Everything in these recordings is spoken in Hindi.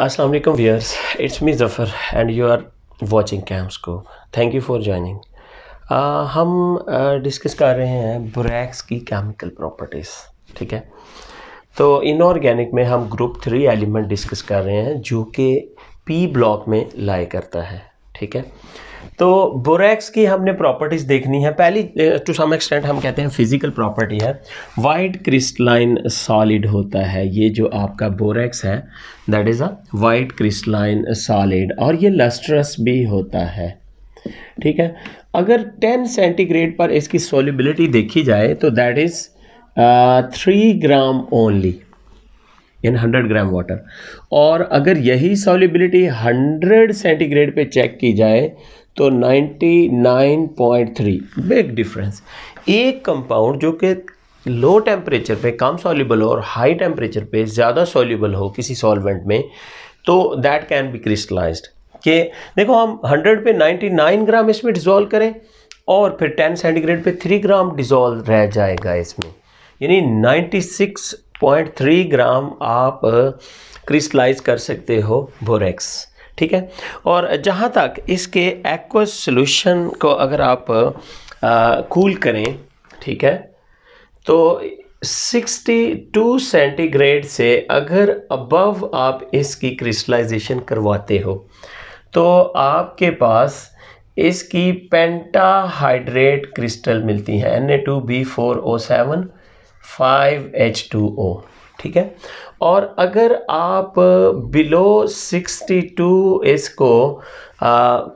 अस्सलाम वालेकुम viewers it's me Zafar and you are watching कैम्स को थैंक यू फॉर जॉइनिंग हम डिस्कस uh, कर रहे हैं ब्रैक्स की केमिकल प्रॉपर्टीज़ ठीक है तो इनऑर्गेनिक में हम ग्रुप थ्री एलिमेंट डिस्कस कर रहे हैं जो कि पी ब्लॉक में लाए करता है ठीक है तो बोरेक्स की हमने प्रॉपर्टीज़ देखनी है पहली टू सम एक्सटेंट हम कहते हैं फिजिकल प्रॉपर्टी है वाइट क्रिस्टलाइन सॉलिड होता है ये जो आपका बोरेक्स है that is a white crystalline solid और ये लस्ट्रस भी होता है ठीक है अगर 10 सेंटीग्रेड पर इसकी सोलिबिलिटी देखी जाए तो that is three gram only in 100 gram water और अगर यही सॉलिबिलिटी 100 सेंटीग्रेड पे चेक की जाए तो 99.3 बिग डिफरेंस एक कंपाउंड जो कि लो टेम्परेचर पे कम सॉल्यूबल हो और हाई टेम्परेचर पे ज़्यादा सॉल्यूबल हो किसी सॉल्वेंट में तो दैट कैन बी क्रिस्टलाइज्ड के देखो हम 100 पे 99 ग्राम इसमें डिज़ोल्व करें और फिर 10 सेंटीग्रेड पे 3 ग्राम डिज़ोल्व रह जाएगा इसमें यानी 96.3 ग्राम आप क्रिस्टलाइज कर सकते हो बोरेक्स ठीक है और जहाँ तक इसके एक्व सोल्यूशन को अगर आप कूल करें ठीक है तो 62 सेंटीग्रेड से अगर अबव आप इसकी क्रिस्टलाइजेशन करवाते हो तो आपके पास इसकी पेंटाहाइड्रेट क्रिस्टल मिलती है Na2B4O7 5H2O ठीक है और अगर आप बिलो 62 इसको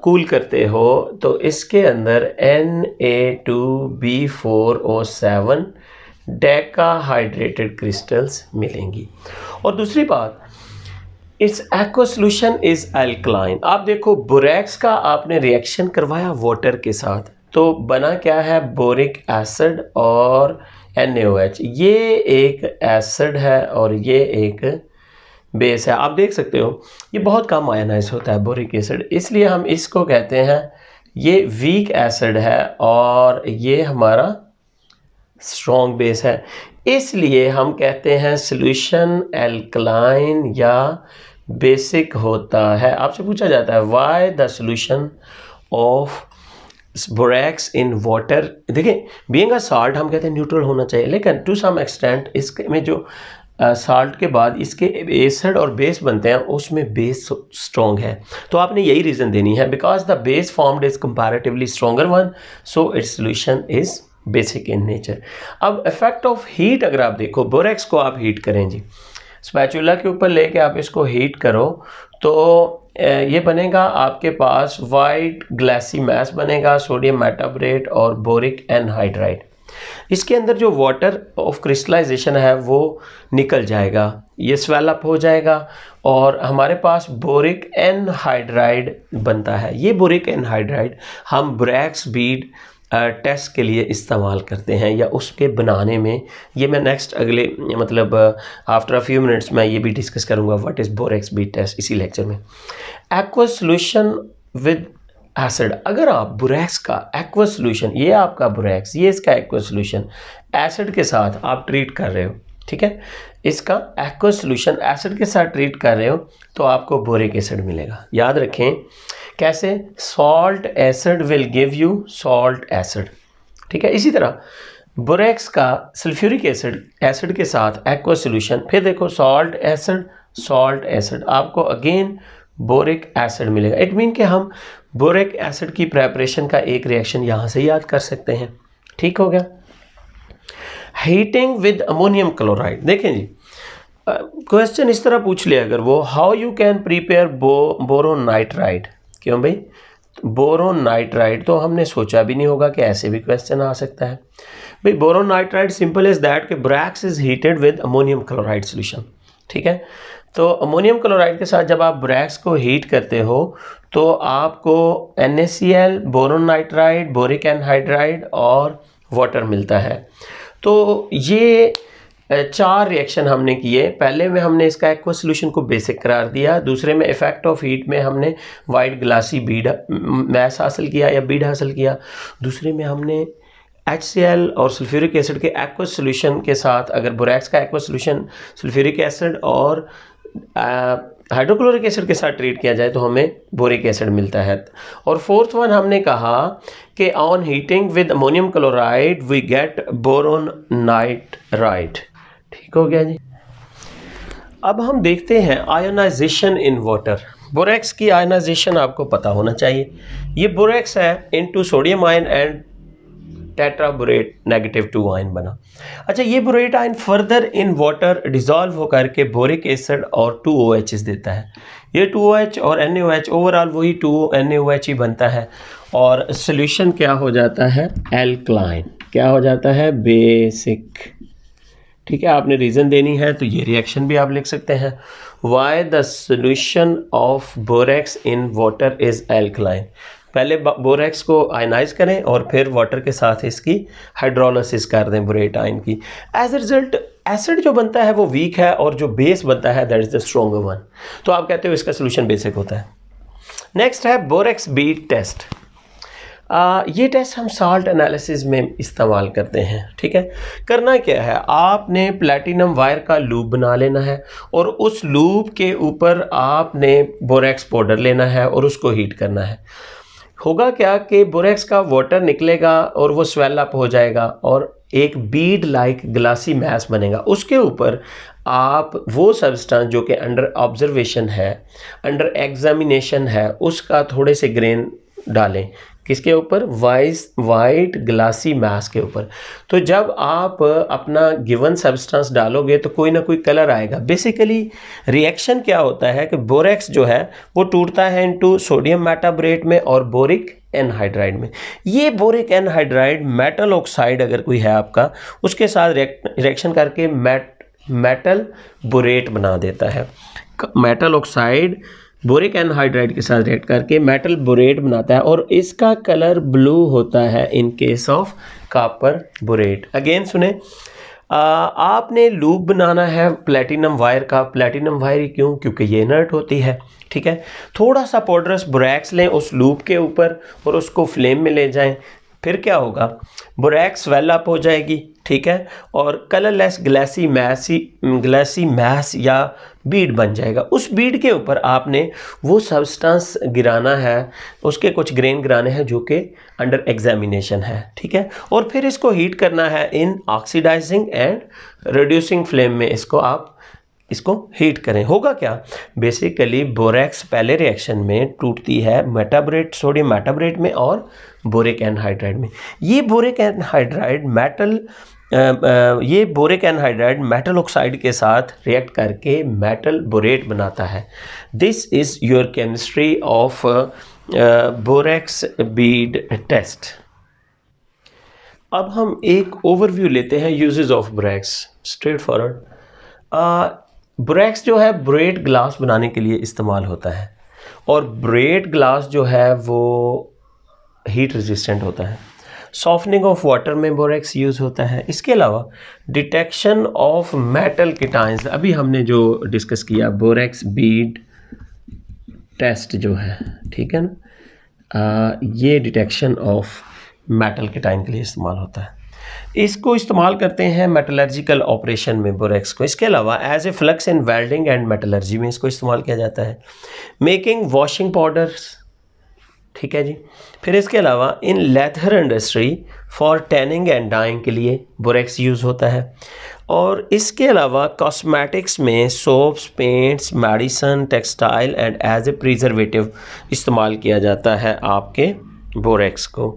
कूल करते हो तो इसके अंदर N A two B four O seven deca hydrated crystals मिलेंगी और दूसरी बात it's aqueous solution is alkaline आप देखो बोरेक्स का आपने रिएक्शन करवाया वाटर के साथ तो बना क्या है बोरिक एसिड और एन एच ये एक एसिड है और ये एक बेस है आप देख सकते हो ये बहुत कम आयनाइज होता है बोरिक एसिड इसलिए हम इसको कहते हैं ये वीक एसिड है और ये हमारा स्ट्रॉन्ग बेस है इसलिए हम कहते हैं सोल्यूशन एल्कलाइन या बेसिक होता है आपसे पूछा जाता है why the solution of borax in water देखिए बींग अ साल्ट हम कहते हैं न्यूट्रल होना चाहिए लेकिन टू सम एक्सटेंट इसके में जो साल्ट के बाद इसके एसड और बेस बनते हैं उसमें बेस स्ट्रॉन्ग है तो आपने यही रीज़न देनी है because the base formed is comparatively stronger one so its solution is basic in nature अब इफेक्ट ऑफ हीट अगर आप देखो बोरेक्स को आप हीट करें जी स्पैचुला के ऊपर लेके आप इसको हीट करो तो ये बनेगा आपके पास वाइट ग्लैसी मैस बनेगा सोडियम मेटाब्रेट और बोरिक एनहाइड्राइड इसके अंदर जो वाटर ऑफ क्रिस्टलाइजेशन है वो निकल जाएगा ये स्वेलअप हो जाएगा और हमारे पास बोरिक एनहाइड्राइड बनता है ये बोरिक एनहाइड्राइड हम ब्रैक्स बीड टेस्ट के लिए इस्तेमाल करते हैं या उसके बनाने में ये मैं नेक्स्ट अगले मतलब आफ्टर अ फ्यू मिनट्स मैं ये भी डिस्कस करूँगा what is borax bead test इसी लेक्चर में एक्वा सोल्यूशन विद एसिड अगर आप बुरैक्स का एक्वा सोल्यूशन ये आपका बुरैक्स ये इसका एक्वा सोल्यूशन एसिड के साथ आप ट्रीट कर रहे हो ठीक है इसका एक्व सोल्यूशन एसिड के साथ ट्रीट कर रहे हो तो आपको बोरिक एसिड मिलेगा याद रखें कैसे salt acid will give you salt acid ठीक है इसी तरह बोरेक्स का सल्फ्यूरिक एसिड एसिड के साथ एक्व सोल्यूशन फिर देखो सॉल्ट एसिड सॉल्ट एसिड आपको अगेन बोरिक एसिड मिलेगा इट मीन कि हम बोरिक एसिड की प्रेपरेशन का एक रिएक्शन यहाँ से याद कर सकते हैं ठीक हो गया हीटिंग विद अमोनियम क्लोराइड देखें जी क्वेश्चन uh, इस तरह पूछ लिया अगर वो हाउ यू कैन प्रिपेयर बो बोरो नाइट्राइड क्यों भाई बोरो नाइट्राइड तो हमने सोचा भी नहीं होगा कि ऐसे भी क्वेश्चन आ सकता है भाई boron nitride simple is that कि borax is heated with ammonium chloride solution ठीक है तो अमोनियम क्लोराइड के साथ जब आप ब्रैक्स को हीट करते हो तो आपको N C L nitride boric anhydride और वाटर मिलता है तो ये चार रिएक्शन हमने किए पहले में हमने इसका एक्वा सोल्यूशन को बेसिक करार दिया दूसरे में इफेक्ट ऑफ हीट में हमने वाइट ग्लासी बीड मैस हासिल किया या बीड हासिल किया दूसरे में हमने एच और सल्फ्यूरिक एसिड के एक्वा सोल्यूशन के साथ अगर बुरैक्स का एक्वा सोल्यूशन सल्फ्यूरिक एसिड और आ, हाइड्रोक्लोरिक एसिड के साथ ट्रीट किया जाए तो हमें बोरिक एसिड मिलता है और फोर्थ वन हमने कहा कि on heating with ammonium chloride we get boron nitride ठीक हो गया जी अब हम देखते हैं आयोनाइजेशन इन वाटर बोरेक्स की आयोनाइजेशन आपको पता होना चाहिए ये बोरेक्स है into sodium ion and tetraborate negative two ion बना अच्छा ये borate ion further in water dissolve होकर के बोरिक एसिड और टू ओ एच देता है ये टू ओ एच और एन ओ एच ओवरऑल वही टू एन ओ एच ही बनता है और सोल्यूशन क्या हो जाता है एल्कलाइन क्या हो जाता है बेसिक ठीक है आपने रीज़न देनी है तो ये रिएक्शन भी आप लिख सकते हैं why the solution of borax in water is alkaline पहले बोरेक्स को आयनाइज करें और फिर वाटर के साथ इसकी हाइड्रोलिसिस कर दें बुरेट आयन की एज ए रिज़ल्ट एसिड जो बनता है वो वीक है और जो बेस बनता है that is the strong one तो आप कहते हो इसका सोल्यूशन बेसिक होता है नेक्स्ट है बोरेक्स बी टेस्ट आ, ये टेस्ट हम साल्ट एनालिसिस में इस्तेमाल करते हैं ठीक है करना क्या है आपने प्लेटिनम वायर का लूप बना लेना है और उस लूप के ऊपर आपने बोरेक्स पाउडर लेना है और उसको हीट करना है होगा क्या कि बोरेक्स का वाटर निकलेगा और वो स्वेल अप हो जाएगा और एक बीड लाइक ग्लासी मैस बनेगा उसके ऊपर आप वो सब्सटेंस जो कि अंडर ऑब्जर्वेशन है अंडर एग्जामिनेशन है उसका थोड़े से ग्रेन डालें किसके ऊपर वाइस वाइट ग्लासी मैस के ऊपर तो जब आप अपना गिवन सब्सटेंस डालोगे तो कोई ना कोई कलर आएगा बेसिकली रिएक्शन क्या होता है कि बोरेक्स जो है वो टूटता है इनटू सोडियम मेटाब्रेट में और बोरिक एनहाइड्राइड में ये बोरिक एनहाइड्राइड मेटल ऑक्साइड अगर कोई है आपका उसके साथ रिएक्शन करके मेट मेटल बोरेट बना देता है मेटल ऑक्साइड बोरिक एनहाइड्राइड के साथ रिएक्ट करके मेटल बोरेट बनाता है और इसका कलर ब्लू होता है in case of copper borate again सुने आ, आपने लूप बनाना है प्लेटिनम वायर का प्लेटिनम वायर क्यों क्योंकि ये इनर्ट होती है ठीक है थोड़ा सा पाउडरस बोरैक्स लें उस लूप के ऊपर और उसको फ्लेम में ले जाएं फिर क्या होगा बुरैक्स वेल अप हो जाएगी ठीक है और colourless glassy massy glassy mass या बीड बन जाएगा उस बीड के ऊपर आपने वो सब्सटेंस गिराना है उसके कुछ ग्रेन गिराने हैं जो कि अंडर एग्जामिनेशन है ठीक है और फिर इसको हीट करना है in oxidising and reducing flame में इसको आप इसको हीट करें होगा क्या बेसिकली बोरेक्स पहले रिएक्शन में टूटती है मेटाबरेट सोडियम मेटाबरेट में और बोरिक एनहाइड्राइड में ये बोरिक एनहाइड्राइड मेटल ये बोरिक एनहाइड्राइड मेटल ऑक्साइड के साथ रिएक्ट करके मेटल बोरेट बनाता है this is your chemistry of borax bead test अब हम एक ओवरव्यू लेते हैं uses of borax straightforward borax जो है ब्रेड ग्लास बनाने के लिए इस्तेमाल होता है और ब्रेड ग्लास जो है वो हीट रेजिस्टेंट होता है सॉफ्टनिंग ऑफ वाटर में बोरेक्स यूज़ होता है इसके अलावा डिटेक्शन ऑफ मेटल किटाइंस अभी हमने जो डिस्कस किया बोरेक्स बीड टेस्ट जो है ठीक है ना ये डिटेक्शन ऑफ मेटल किटाइन के लिए इस्तेमाल होता है इसको इस्तेमाल करते हैं मेटलर्जिकल ऑपरेशन में बोरेक्स को इसके अलावा as a flux in welding and metallurgy में इसको इस्तेमाल किया जाता है मेकिंग वॉशिंग पाउडर्स ठीक है जी फिर इसके अलावा in leather industry for tanning and dyeing के लिए बोरेक्स यूज़ होता है और इसके अलावा कॉस्मेटिक्स में soaps paints medicine textile and as a preservative इस्तेमाल किया जाता है आपके बोरेक्स को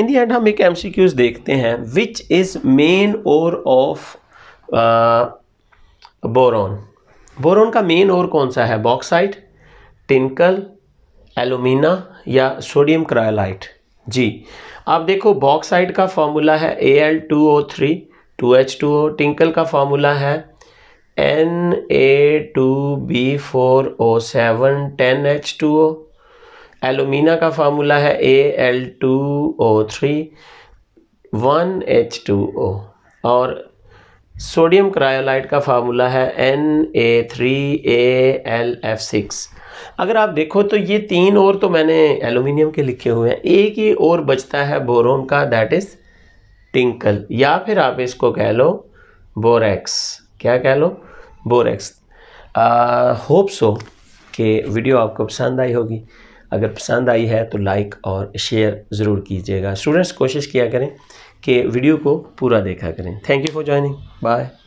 इन दी एंड हम एक एम सी क्यूज़ देखते हैं which is main ore of boron boron का मेन और कौन सा है बॉक्साइट टिनकल एलुमिना या सोडियम क्रायोलाइट जी आप देखो बॉक्साइड का फॉर्मूला है A L two O three two H two O tincal का फॉर्मूला है N A two B four O seven ten H two O alumina का फार्मूला है A L two O three one H two O और सोडियम क्रायोलाइट का फार्मूला है N A three A L F six अगर आप देखो तो ये तीन और तो मैंने एलुमिनियम के लिखे हुए हैं एक ही और बचता है बोरोन का दैट इज़ टिंकल या फिर आप इसको कह लो बोरेक्स क्या कह लो बोरेक्स होप सो कि वीडियो आपको पसंद आई होगी अगर पसंद आई है तो लाइक और शेयर ज़रूर कीजिएगा स्टूडेंट्स कोशिश किया करें कि वीडियो को पूरा देखा करें thank you for joining bye